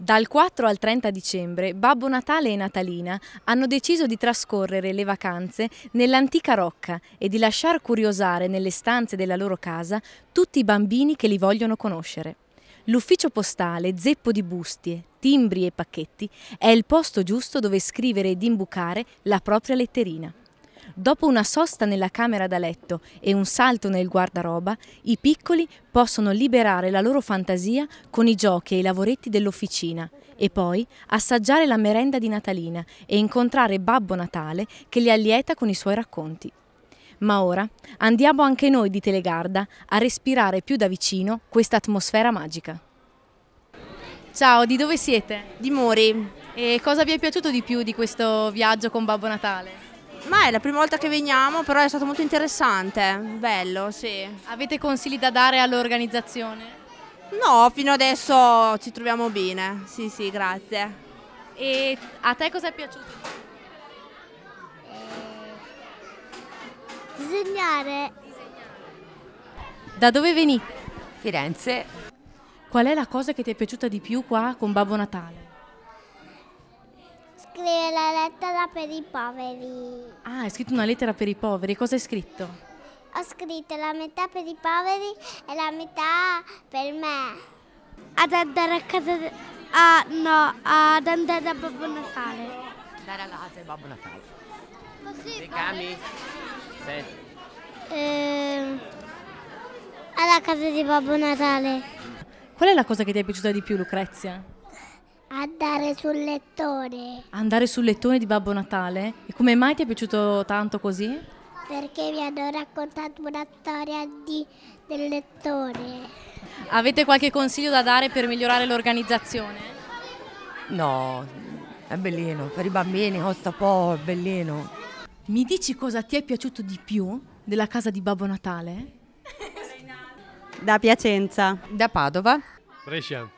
Dal 4 al 30 dicembre Babbo Natale e Natalina hanno deciso di trascorrere le vacanze nell'antica rocca e di lasciar curiosare nelle stanze della loro casa tutti i bambini che li vogliono conoscere. L'ufficio postale, zeppo di bustie, timbri e pacchetti, è il posto giusto dove scrivere ed imbucare la propria letterina. Dopo una sosta nella camera da letto e un salto nel guardaroba, i piccoli possono liberare la loro fantasia con i giochi e i lavoretti dell'officina e poi assaggiare la merenda di Natalina e incontrare Babbo Natale che li allieta con i suoi racconti. Ma ora andiamo anche noi di Telegarda a respirare più da vicino questa atmosfera magica. Ciao, di dove siete? Di Mori. E cosa vi è piaciuto di più di questo viaggio con Babbo Natale? Ma è la prima volta che veniamo, però è stato molto interessante, bello, sì. Avete consigli da dare all'organizzazione? No, fino adesso ci troviamo bene, sì sì, grazie. E a te cosa è piaciuto? Eh, disegnare. Da dove veni? Firenze. Qual è la cosa che ti è piaciuta di più qua con Babbo Natale? scrivere la lettera per i poveri. Ah, hai scritto una lettera per i poveri. Cosa hai scritto? Ho scritto la metà per i poveri e la metà per me. Ad andare a casa... De... Ah, no, ad andare da Babbo Natale. Andare a casa di Babbo Natale. Così. Legami? Senti. Eh, alla casa di Babbo Natale. Qual è la cosa che ti è piaciuta di più, Lucrezia? Andare sul lettone. Andare sul lettone di Babbo Natale? E come mai ti è piaciuto tanto così? Perché mi hanno raccontato una storia di, del lettone. Avete qualche consiglio da dare per migliorare l'organizzazione? No, è bellino, per i bambini costa poco, è bellino. Mi dici cosa ti è piaciuto di più della casa di Babbo Natale? Da Piacenza. Da Padova. Brescia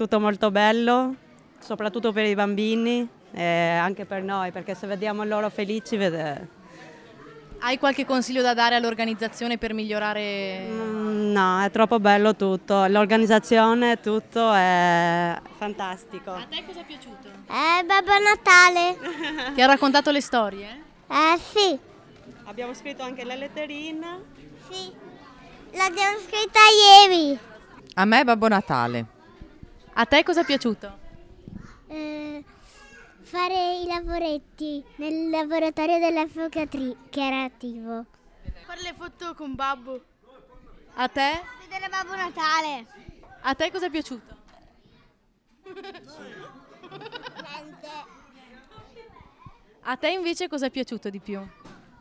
tutto molto bello, soprattutto per i bambini e anche per noi, perché se vediamo loro felici... Vede... Hai qualche consiglio da dare all'organizzazione per migliorare? Mm, no, è troppo bello tutto, l'organizzazione, tutto è fantastico. A te cosa è piaciuto? Eh, Babbo Natale. Ti ha raccontato le storie? Eh, sì. Abbiamo scritto anche la letterina? Sì, l'abbiamo scritta ieri. A me Babbo Natale. A te cosa è piaciuto? Eh, fare i lavoretti nel laboratorio della Focatri, che era attivo. Fare le foto con Babbo. A te? Vedere Babbo Natale. A te cosa è piaciuto? Niente. A te invece cosa è piaciuto di più?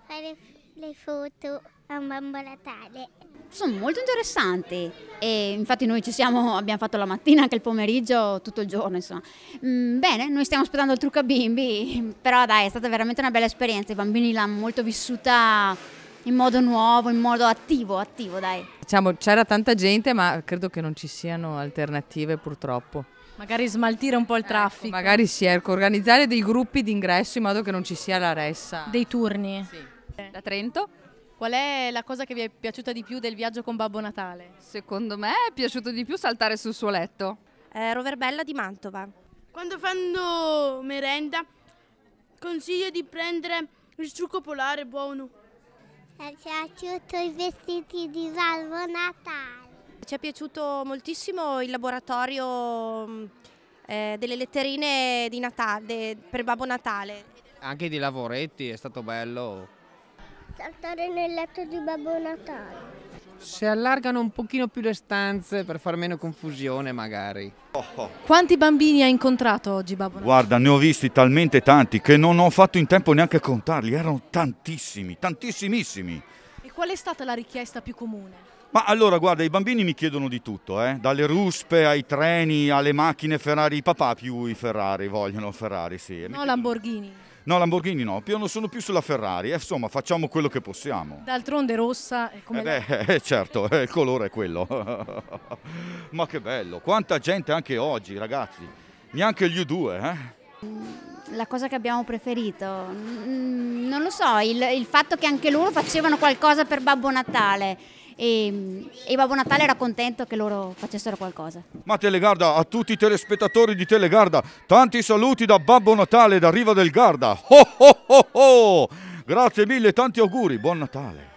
Fare le foto a Babbo Natale sono molto interessanti e infatti noi ci siamo, abbiamo fatto la mattina anche il pomeriggio, tutto il giorno insomma. Mm, bene, noi stiamo aspettando il trucco a bimbi, però dai è stata veramente una bella esperienza, i bambini l'hanno molto vissuta in modo nuovo, in modo attivo, attivo dai. Diciamo c'era tanta gente ma credo che non ci siano alternative purtroppo. Magari smaltire un po' il ecco, traffico. Ecco, magari sì, ecco, organizzare dei gruppi d'ingresso in modo che non ci sia la ressa. Dei turni. Sì. Da Trento. Qual è la cosa che vi è piaciuta di più del viaggio con Babbo Natale? Secondo me è piaciuto di più saltare sul suo letto. Eh, Roverbella di Mantova. Quando fanno merenda consiglio di prendere il succo polare buono. Mi è piaciuto i vestiti di Babbo Natale. Ci è piaciuto moltissimo il laboratorio mm, eh, delle letterine Natale, per Babbo Natale. Anche di lavoretti, è stato bello saltare nel letto di Babbo Natale. Si allargano un pochino più le stanze per far meno confusione magari. Oh, oh. Quanti bambini hai incontrato oggi Babbo Natale? Guarda, ne ho visti talmente tanti che non ho fatto in tempo neanche a contarli, erano tantissimi, tantissimissimi. E qual è stata la richiesta più comune? Ma allora, guarda, i bambini mi chiedono di tutto, eh? dalle ruspe ai treni, alle macchine Ferrari, i papà più i Ferrari, vogliono Ferrari, sì. No, Lamborghini. No, Lamborghini no, io non sono più sulla Ferrari, eh, insomma facciamo quello che possiamo. D'altronde rossa è come... beh, la... Eh, eh, certo, il colore è quello. Ma che bello, quanta gente anche oggi ragazzi, neanche gli U2 eh? la cosa che abbiamo preferito? Mm, non lo so, il, il fatto che anche loro facevano qualcosa per Babbo Natale e, e Babbo Natale era contento che loro facessero qualcosa. Ma Telegarda, a tutti i telespettatori di Telegarda, tanti saluti da Babbo Natale da Riva del Garda. Ho, ho, ho, ho. Grazie mille, tanti auguri, buon Natale.